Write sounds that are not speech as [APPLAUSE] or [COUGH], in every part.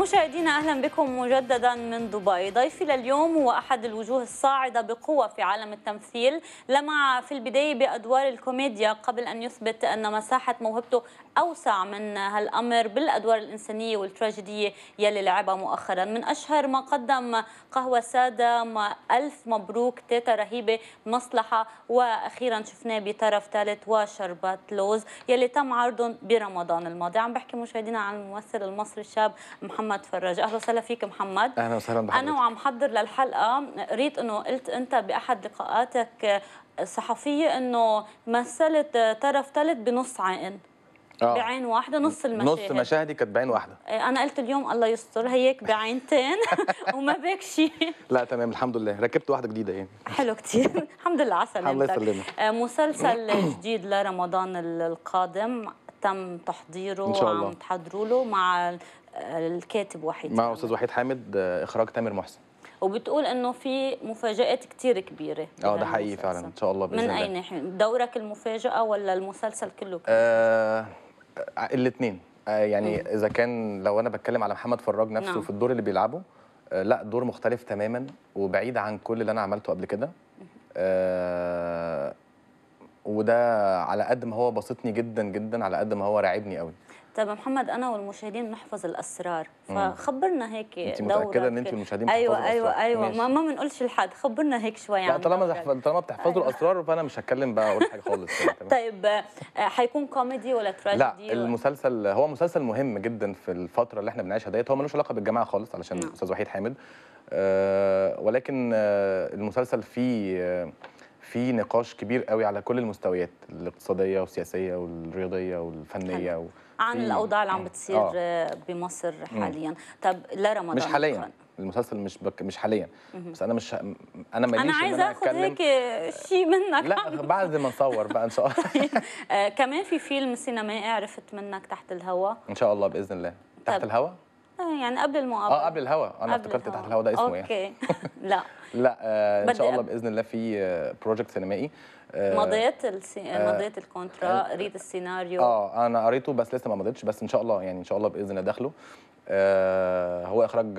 مشاهدينا اهلا بكم مجددا من دبي، ضيفي لليوم هو احد الوجوه الصاعده بقوه في عالم التمثيل، لمع في البدايه بادوار الكوميديا قبل ان يثبت ان مساحه موهبته اوسع من هالامر بالادوار الانسانيه والتراجيديه يلي لعبها مؤخرا، من اشهر ما قدم قهوه ساده ما الف مبروك تيتا رهيبه مصلحه واخيرا شفناه بطرف ثالث وشربات لوز يلي تم عرضهم برمضان الماضي، عم بحكي مشاهدينا عن الممثل المصري الشاب محمد محمد فرج اهلا وسهلا فيك محمد اهلا وسهلا بحضرتك انا وعم حضر للحلقه قريت انه قلت انت باحد لقاءاتك الصحفيه انه مثلت طرف ثالث بنص عائن آه. بعين واحدة نص المشاهد نص مشاهدي كانت بعين واحدة إيه، أنا قلت اليوم الله يستر هيك بعينتين [LAUGHS] وما بك شيء لا تمام الحمد لله ركبت واحدة جديدة يعني حلو كثير [LAUGHS] الحمد لله على سلامتك الله يسلمك آه، مسلسل جديد لرمضان القادم تم تحضيره وعم تحضروا له مع الكاتب وحيد مع استاذ وحيد حامد آه، اخراج تامر محسن وبتقول انه في مفاجات كثير كبيره اه ده حقيقي فعلا ان شاء الله باذن الله من اي ناحيه دورك المفاجاه ولا المسلسل كله آه, آه، الاثنين آه يعني مم. اذا كان لو انا بتكلم على محمد فراج نفسه نعم. في الدور اللي بيلعبه آه لا دور مختلف تماما وبعيد عن كل اللي انا عملته قبل كده آه وده على قد ما هو بسطني جدا جدا على قد ما هو راعبني قوي طيب محمد انا والمشاهدين نحفظ الاسرار فخبرنا هيك انت متاكده ان انت المشاهدين ايوه ايوه ايوه ما ما بنقولش لحد خبرنا هيك شويه لا يعني طالما طالما بتحفظوا أيوة. الاسرار فانا مش هتكلم بقى اقول حاجه خالص يعني، [LAUGHS] طيب آه، هيكون كوميدي ولا تراجيدي لا المسلسل هو مسلسل مهم جدا في الفتره اللي احنا بنعيشها ديت هو ملوش علاقه بالجماعه خالص علشان الاستاذ نعم. وحيد حامد أه ولكن أه المسلسل فيه أه في نقاش كبير قوي على كل المستويات الاقتصاديه والسياسيه والرياضيه والفنيه و... عن الاوضاع اللي عم بتصير آه. بمصر حاليا طب لرمضان مش حاليا المسلسل مش بك مش حاليا بس انا مش انا ماليش انا عايزه اخد هيك شيء منك لا بعد ما نصور بقى ان شاء الله [LAUGHS] آه كمان في فيلم سينمائي عرفت منك تحت الهواء ان شاء الله باذن الله تحت الهواء يعني قبل المقابله اه قبل الهوا انا افتكرت تحت الهوا ده اسمه إيه؟ اوكي يعني. [LAUGHS] لا [LAUGHS] لا آه ان شاء الله باذن الله في بروجكت آه، سينمائي آه، مضيت السي... آه، مضيت الكونترا قريت السيناريو اه انا قريته بس لسه ما مضيتش بس ان شاء الله يعني ان شاء الله باذن الله داخله آه هو اخراج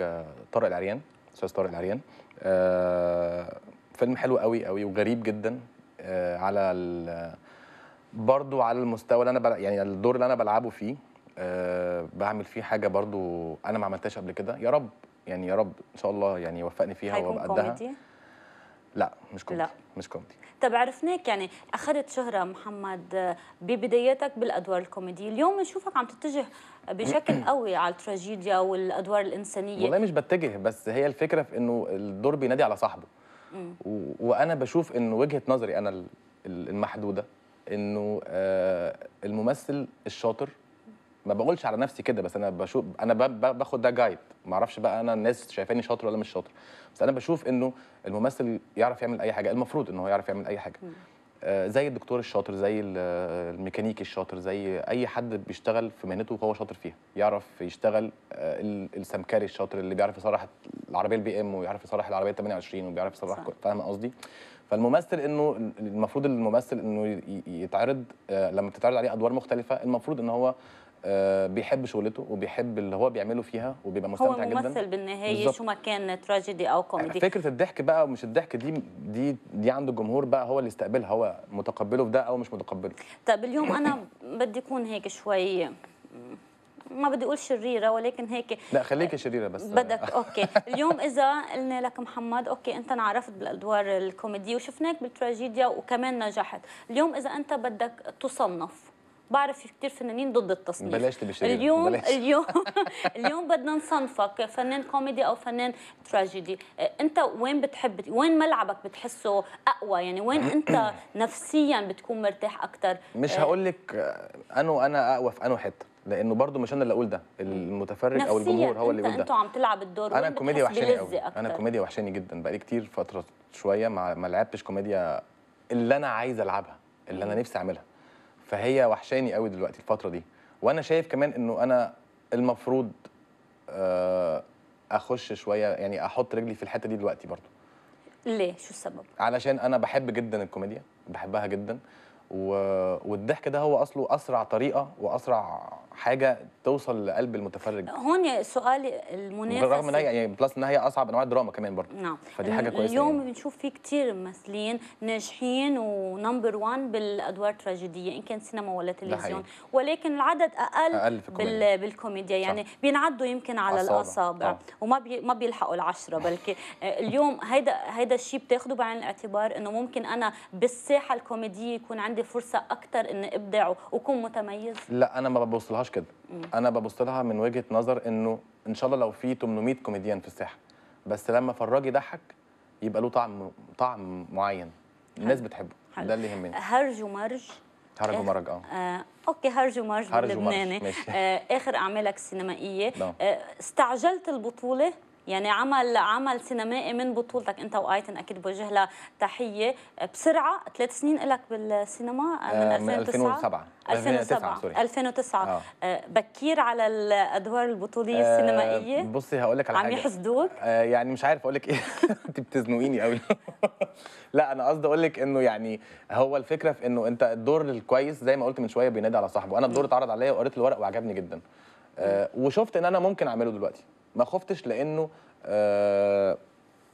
طارق العريان استاذ طارق العريان آه فيلم حلو قوي قوي وغريب جدا آه على برضو على المستوى اللي انا يعني الدور اللي انا بلعبه فيه آه، بعمل فيه حاجه برضو انا ما عملتهاش قبل كده يا رب يعني يا رب ان شاء الله يعني يوفقني فيها وابقى قدها لا مش كوميدي لا. مش كوميدي طب عرفناك يعني اخذت شهره محمد ببدايتك بالادوار الكوميديه اليوم بنشوفك عم تتجه بشكل [CLEARS THROAT] قوي على التراجيديا والادوار الانسانيه والله مش بتجه بس هي الفكره في انه الدور بينادي على صاحبه وانا بشوف انه وجهه نظري انا المحدوده انه آه، الممثل الشاطر ما بقولش على نفسي كده بس انا بشوف انا باخد ده جايد ما اعرفش بقى انا الناس شايفاني شاطر ولا مش شاطر بس انا بشوف انه الممثل يعرف يعمل اي حاجه المفروض ان هو يعرف يعمل اي حاجه آه، زي الدكتور الشاطر زي الميكانيكي الشاطر زي اي حد بيشتغل في مهنته وهو شاطر فيها يعرف يشتغل آه، السمكاري السمكري الشاطر اللي بيعرف يصلح العربيه البي ام ويعرف يصلح العربيه 28 وبيعرف يصلح فاهم قصدي فالممثل انه المفروض الممثل انه يتعرض آه، لما بتتعرض عليه ادوار مختلفه المفروض ان هو آه، بيحب شغلته وبيحب اللي هو بيعمله فيها وبيبقى مستمتع جدا هو ممثل بالنهايه بالزبط. شو ما كان تراجيدي او كوميدي فكره الضحك بقى ومش الضحك دي دي دي عند الجمهور بقى هو اللي يستقبلها هو متقبله في ده او مش متقبله طب اليوم انا [CLEARS THROAT] بدي اكون هيك شوي ما بدي اقول شريره ولكن هيك لا خليكي شريره بس بدك اوكي اليوم اذا قلنا لك محمد اوكي انت انعرفت بالادوار الكوميديه وشفناك بالتراجيديا وكمان نجحت اليوم اذا انت بدك تصنف بعرف في كثير فنانين ضد التصنيف بلاش تبشري اليوم بلاش. [LAUGHS] اليوم [LAUGHS] اليوم بدنا نصنفك فنان كوميدي او فنان تراجيدي انت وين بتحب وين ملعبك بتحسه اقوى يعني وين [CLEARS THROAT] انت نفسيا بتكون مرتاح اكثر مش هقول لك انه انا اقوى في انه حته لانه برضه مش انا اللي اقول ده المتفرج او الجمهور هو اللي بيقول ده انتوا عم تلعب الدور انا كوميديا وحشاني قوي انا كوميديا وحشاني جدا بقالي كتير فتره شويه ما لعبتش كوميديا اللي انا عايز العبها اللي انا نفسي اعملها فهي وحشاني قوي دلوقتي الفتره دي وانا شايف كمان انه انا المفروض آه، اخش شويه يعني احط رجلي في الحته دي دلوقتي برضو ليه شو السبب علشان انا بحب جدا الكوميديا بحبها جدا والضحك ده هو اصله اسرع طريقه واسرع حاجه توصل لقلب المتفرج هون سؤال المنافسه بالرغم ان هي يعني بلس ان هي اصعب انواع الدراما كمان برضه نعم فدي حاجه كويسه اليوم يعني. بنشوف في كتير ممثلين ناجحين ونمبر 1 بالادوار التراجيديه ان كان سينما ولا تلفزيون ولكن العدد اقل, أقل في بال... بالكوميديا يعني صح. بينعدوا يمكن على أصابع. الاصابع آه. وما بي... ما بيلحقوا العشره بلكي اليوم هيدا هيدا الشيء بتاخذه بعين الاعتبار انه ممكن انا بالساحه الكوميديه يكون عندي عندي فرصه اكتر ان ابدع واكون متميز لا انا ما ببصلهاش كده مم. انا ببص لها من وجهه نظر انه ان شاء الله لو في 800 كوميديان في الساحه بس لما فراجي يضحك يبقى له طعم طعم معين الناس حل. بتحبه حل. ده اللي يهمني هرج ومرج هرج ومرج اه. اه اوكي هرج ومرج لبناني آه اخر اعمالك السينمائيه نعم. آه استعجلت البطوله يعني عمل عمل سينمائي من بطولتك انت وايتن اكيد بوجه لها تحيه بسرعه ثلاث سنين لك بالسينما من 2009 آه 2007 2009 2009 آه. بكير على الادوار البطوليه آه السينمائيه بصي هقول لك على حاجه عم يحسدوك آه يعني مش عارف اقول لك ايه [LAUGHS] انت بتزنقيني قوي [LAUGHS] لا انا قصدي اقول لك انه يعني هو الفكره في انه انت الدور الكويس زي ما قلت من شويه بينادي على صاحبه انا الدور اتعرض عليا وقريت الورق وعجبني جدا آه وشفت ان انا ممكن اعمله دلوقتي ما خفتش لانه آه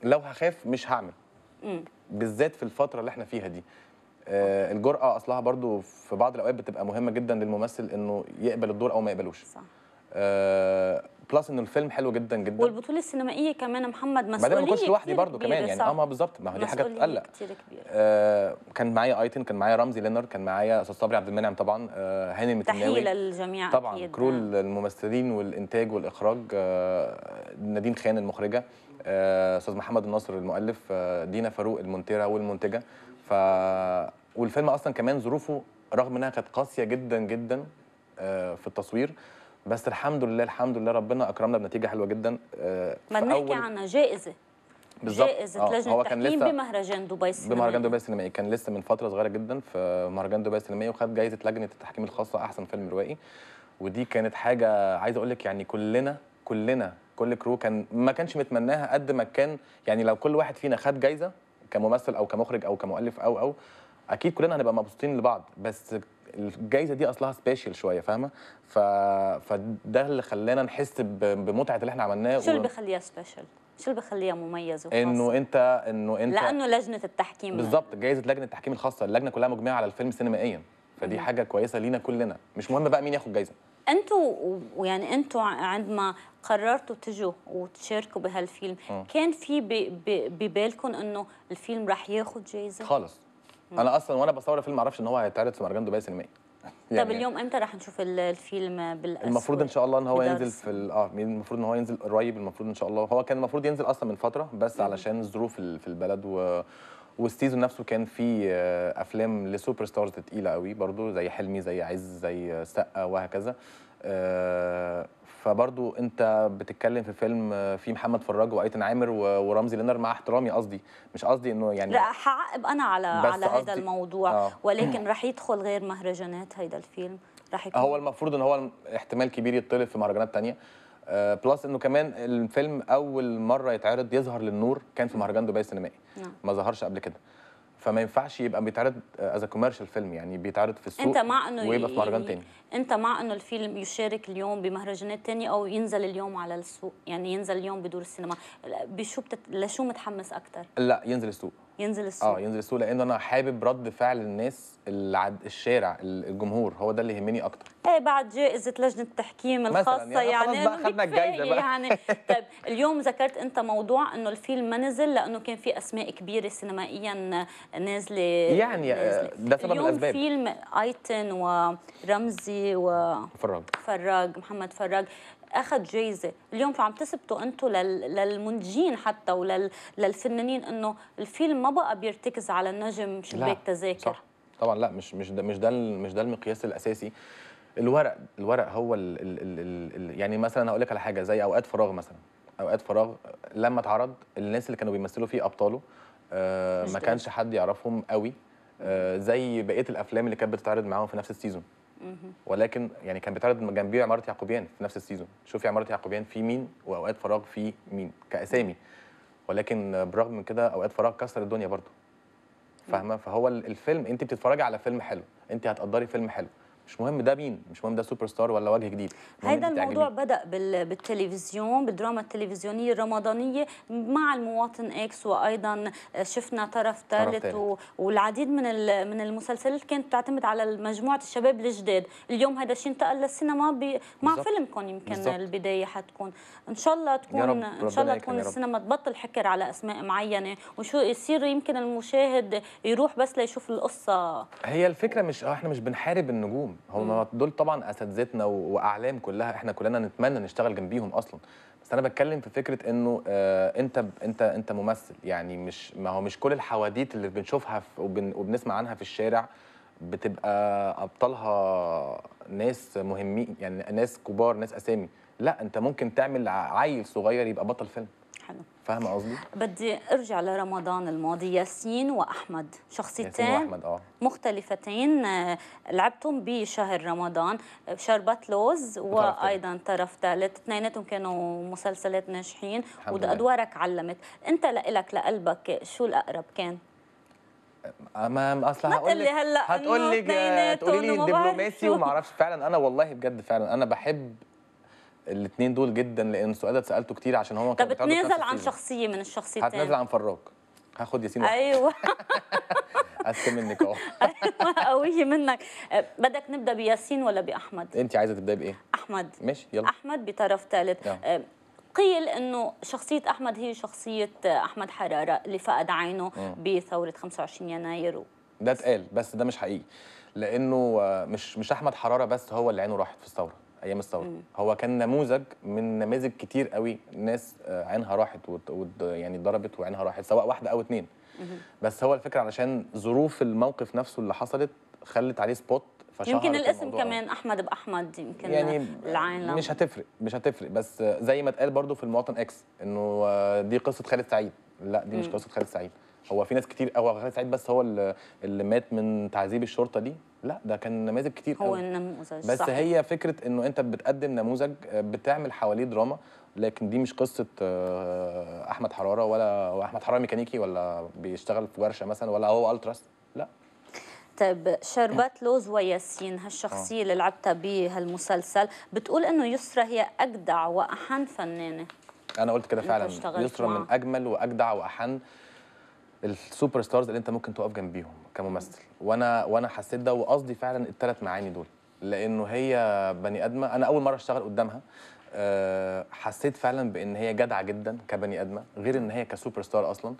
لو هخاف مش هعمل بالذات في الفتره اللي احنا فيها دي آه الجرأه اصلها برضو في بعض الاوقات بتبقى مهمه جدا للممثل انه يقبل الدور او ما يقبلوش صح آه بلس انه الفيلم حلو جدا جدا والبطوله السينمائيه كمان محمد مسؤوليه بعدين ما كنتش لوحدي برضه كمان يعني اه ما بالظبط ما هو دي حاجه تقلق كتير آه كان معايا ايتن كان معايا رمزي لينر كان معايا استاذ صبري عبد المنعم طبعا آه هاني المتناوي تحيه للجميع طبعا أكيد. كرو الممثلين والانتاج والاخراج آه نادين خان المخرجه آه، استاذ آه محمد الناصر المؤلف آه دينا فاروق المنتجه والمنتجه ف والفيلم اصلا كمان ظروفه رغم انها كانت قاسيه جدا جدا آه، في التصوير بس الحمد لله الحمد لله ربنا اكرمنا بنتيجه حلوه جدا آه، ما نحكي عنها جائزه بالظبط جائزه آه، لجنه هو كان لسه بمهرجان دبي السينمائي بمهرجان دبي السينمائي كان لسه من فتره صغيره جدا في مهرجان دبي السينمائي وخد جائزه لجنه التحكيم الخاصه احسن فيلم روائي ودي كانت حاجه عايز اقول لك يعني كلنا كلنا كل كرو كان ما كانش متمناها قد ما كان يعني لو كل واحد فينا خد جايزه كممثل او كمخرج او كمؤلف او او اكيد كلنا هنبقى مبسوطين لبعض بس الجايزه دي اصلها سبيشال شويه فاهمه ف... فده اللي خلانا نحس ب... بمتعه اللي احنا عملناه شو اللي و... بيخليها سبيشال شو اللي بخليها مميز وخاص؟ انه انت انه انت لانه لجنه التحكيم بالظبط جائزه لجنه التحكيم الخاصه اللجنه كلها مجمعه على الفيلم سينمائيا فدي مم. حاجه كويسه لينا كلنا مش مهم بقى مين ياخد جائزه انتوا ويعني انتوا عندما قررتوا تجوا وتشاركوا بهالفيلم كان في ببالكم انه الفيلم راح ياخد جائزه خالص انا اصلا وانا بصور الفيلم ما اعرفش ان هو هيتعرض في مهرجان دبي السينمائي يعني طب اليوم امتى راح نشوف الفيلم بالاسود المفروض ان شاء الله ان هو ينزل في اه المفروض ان هو ينزل قريب المفروض ان شاء الله هو كان المفروض ينزل اصلا من فتره بس علشان الظروف في البلد و والسيزون نفسه كان فيه آه، افلام لسوبر ستارز تقيله قوي برضو زي حلمي زي عز زي سقه وهكذا آه، فبرضو انت بتتكلم في فيلم آه، فيه محمد فراج وايتن عامر ورمزي لينر مع احترامي قصدي مش قصدي انه يعني لا هعقب انا على على هذا الموضوع آه. [CLEARS THROAT] ولكن رح يدخل غير مهرجانات هيدا الفيلم رح يكون هو المفروض ان هو احتمال كبير يطلب في مهرجانات ثانيه بلس آه، انه كمان الفيلم اول مره يتعرض يظهر للنور كان في مهرجان دبي السينمائي نعم. ما ظهرش قبل كده فما ينفعش يبقى بيتعرض از كوميرشال فيلم يعني بيتعرض في السوق انت مع انه ويبقى في مهرجان تاني انت مع انه الفيلم يشارك اليوم بمهرجانات تانية او ينزل اليوم على السوق يعني ينزل اليوم بدور السينما بشو بتت... لشو متحمس اكثر لا ينزل السوق ينزل السوق اه ينزل السوق لان انا حابب رد فعل الناس العد... الشارع الجمهور هو ده اللي يهمني اكتر ايه بعد جائزه لجنه التحكيم الخاصه مثلاً يعني, يعني بقى الجائزه بقى يعني [LAUGHS] طيب اليوم ذكرت انت موضوع انه الفيلم ما نزل لانه كان في اسماء كبيره سينمائيا نازله يعني آه، ده سبب اليوم الاسباب فيلم ايتن ورمزي و فراج فراج محمد فراج اخذ جايزه اليوم عم تثبتوا انتم للمنتجين حتى وللفنانين انه الفيلم ما بقى بيرتكز على النجم شباك تذاكر صح طبعا لا مش مش ده مش ده مش ده المقياس الاساسي الورق الورق هو الـ الـ الـ الـ يعني مثلا هقول لك على حاجه زي اوقات فراغ مثلا اوقات فراغ لما اتعرض الناس اللي كانوا بيمثلوا فيه ابطاله آه ما كانش حد يعرفهم قوي آه زي بقيه الافلام اللي كانت بتتعرض معاهم في نفس السيزون ولكن يعني كان بيتعرض جنبيه عماره يعقوبيان في نفس السيزون شوفي عماره يعقوبيان في مين واوقات فراغ في مين كاسامي ولكن برغم من كده اوقات فراغ كسر الدنيا برضو فاهمه فهو الفيلم انت بتتفرجي على فيلم حلو انت هتقدري فيلم حلو مش مهم ده مين مش مهم ده سوبر ستار ولا وجه جديد هذا الموضوع بدا بالتلفزيون بالدراما التلفزيونيه الرمضانيه مع المواطن اكس وايضا شفنا طرف ثالث و... والعديد من ال... من المسلسلات كانت تعتمد على مجموعه الشباب الجداد اليوم هذا الشيء انتقل للسينما ب... مع بالزبط. فيلمكم يمكن بالزبط. البدايه حتكون ان شاء الله تكون رب ان شاء الله تكون السينما تبطل حكر على اسماء معينه وشو يصير يمكن المشاهد يروح بس ليشوف القصه هي الفكره مش آه، احنا مش بنحارب النجوم هم دول طبعا اساتذتنا واعلام كلها احنا كلنا نتمنى نشتغل جنبيهم اصلا بس انا بتكلم في فكره انه آه انت انت انت ممثل يعني مش ما هو مش كل الحواديت اللي بنشوفها وبن وبنسمع عنها في الشارع بتبقى ابطالها ناس مهمين يعني ناس كبار ناس اسامي لا انت ممكن تعمل عيل صغير يبقى بطل فيلم حلو فاهمه قصدي بدي ارجع لرمضان الماضي ياسين واحمد شخصيتين ياسين وأحمد آه. مختلفتين آه، لعبتهم بشهر رمضان آه، شربت لوز وايضا طرف ثالث اثنيناتهم كانوا مسلسلات ناجحين وادوارك علمت انت لإلك لقلبك شو الاقرب كان ما اصل هقول لك هتقول لي هتقول لي الدبلوماسي وما اعرفش فعلا انا والله بجد فعلا انا بحب الاثنين دول جدا لان السؤال ده اتسالته كتير عشان هو كان طب اتنازل عن شخصيه من الشخصيتين هتنازل عن فراج هاخد ياسين ايوه قسم [LAUGHS] منك اهو [LAUGHS] أيوه، قويه منك أه، بدك نبدا بياسين ولا باحمد انت عايزه تبداي بايه احمد ماشي يلا احمد بطرف ثالث أه، قيل انه شخصيه احمد هي شخصيه احمد حراره اللي فقد عينه بثوره 25 يناير ده اتقال بس ده مش حقيقي لانه آه، مش مش احمد حراره بس هو اللي عينه راحت في الثوره ايام الثوره هو كان نموذج من نماذج كتير قوي ناس آه، عينها راحت ويعني يعني ضربت وعينها راحت سواء واحده او اتنين بس هو الفكره علشان ظروف الموقف نفسه اللي حصلت خلت عليه سبوت يمكن الاسم كمان احمد باحمد يمكن يعني العين مش هتفرق مش هتفرق بس زي ما اتقال برضو في المواطن اكس انه آه، دي قصه خالد سعيد لا دي مش قصه خالد سعيد هو في ناس كتير قوي خالد سعيد بس هو اللي مات من تعذيب الشرطه دي لا ده كان نماذج كتير هو النموذج بس صحيح. هي فكره انه انت بتقدم نموذج آه، بتعمل حواليه دراما لكن دي مش قصه آه، آه، احمد حراره ولا احمد حراره ميكانيكي ولا بيشتغل في ورشه مثلا ولا هو التراس لا طيب شربات لوز وياسين هالشخصيه اللي لعبتها بهالمسلسل بتقول انه يسرا هي اجدع واحن فنانه انا قلت كده فعلا يسرا من اجمل واجدع واحن السوبر ستارز اللي انت ممكن تقف جنبيهم كممثل وانا وانا حسيت ده وقصدي فعلا الثلاث معاني دول لانه هي بني ادمه انا اول مره اشتغل قدامها آه، حسيت فعلا بان هي جدعه جدا كبني ادمه غير ان هي كسوبر ستار اصلا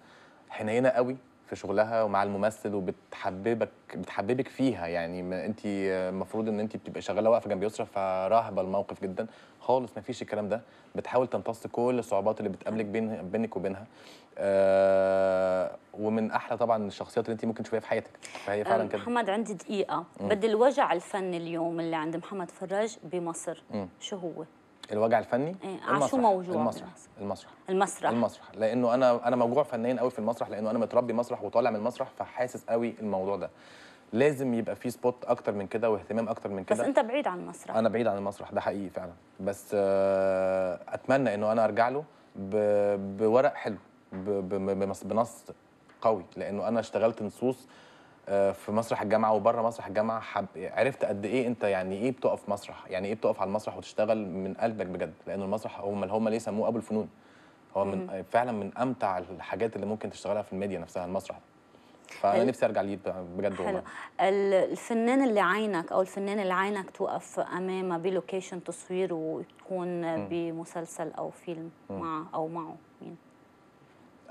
حنينه قوي في شغلها ومع الممثل وبتحببك بتحببك فيها يعني انت المفروض آه، ان انت بتبقى شغاله واقفه جنب يسرا فراهبه الموقف جدا خالص ما فيش الكلام ده بتحاول تمتص كل الصعوبات اللي بتقابلك بين بينك وبينها آه ومن احلى طبعا الشخصيات اللي انت ممكن تشوفيها في حياتك فهي فعلا كده محمد عندي دقيقه بدي الوجع الفني اليوم اللي عند محمد فراج بمصر شو هو الوجع الفني ايه عاشو موجوع المسرح المسرح المسرح المسرح لانه انا انا موجوع فنيا قوي في المسرح لانه انا متربي مسرح وطالع من المسرح فحاسس قوي الموضوع ده لازم يبقى في سبوت اكتر من كده واهتمام اكتر من كده بس انت بعيد عن المسرح انا بعيد عن المسرح ده حقيقي فعلا بس آه، اتمنى انه انا ارجع له بورق حلو بنص قوي لانه انا اشتغلت نصوص آه، في مسرح الجامعه وبره مسرح الجامعه حب... عرفت قد ايه انت يعني ايه بتقف مسرح يعني ايه بتقف على المسرح وتشتغل من قلبك بجد لان المسرح هم اللي هم ليه سموه ابو الفنون هو من فعلا من امتع الحاجات اللي ممكن تشتغلها في الميديا نفسها المسرح فانا نفسي ارجع ليه بجد والله الفنان اللي عينك او الفنان اللي عينك توقف امامه بلوكيشن تصوير وتكون بمسلسل او فيلم مع او معه مين؟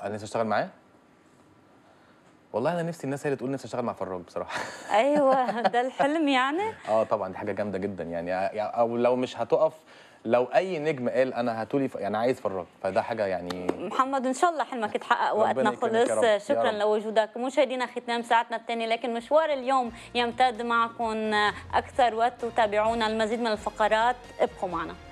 انا نفسي اشتغل معاه؟ والله انا نفسي الناس هي اللي تقول نفسي اشتغل مع فراج بصراحه [LAUGHS] ايوه ده الحلم يعني اه طبعا دي حاجه جامده جدا يعني او لو مش هتقف لو اي نجم قال انا هتولي ف... يعني عايز فراج فده حاجه يعني محمد ان شاء الله حلمك يتحقق وقتنا خلص شكرا لوجودك مشاهدينا ختام ساعتنا الثانيه لكن مشوار اليوم يمتد معكم اكثر وتتابعونا المزيد من الفقرات ابقوا معنا